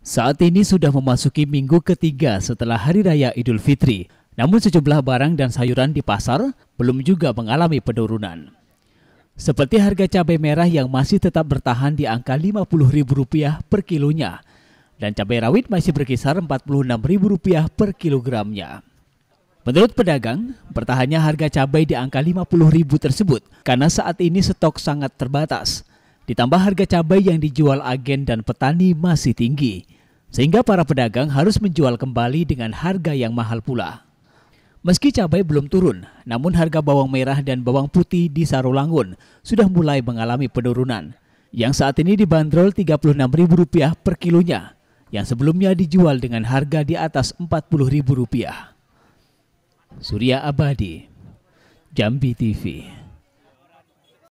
Saat ini sudah memasuki minggu ketiga setelah Hari Raya Idul Fitri, namun sejumlah barang dan sayuran di pasar belum juga mengalami penurunan. Seperti harga cabai merah yang masih tetap bertahan di angka Rp50.000 per kilonya, dan cabai rawit masih berkisar Rp46.000 per kilogramnya. Menurut pedagang, bertahannya harga cabai di angka Rp50.000 tersebut karena saat ini stok sangat terbatas – Ditambah harga cabai yang dijual agen dan petani masih tinggi, sehingga para pedagang harus menjual kembali dengan harga yang mahal pula. Meski cabai belum turun, namun harga bawang merah dan bawang putih di Sarolangun sudah mulai mengalami penurunan, yang saat ini dibanderol Rp36.000 per kilonya, yang sebelumnya dijual dengan harga di atas Rp40.000. Surya Abadi, Jambi TV.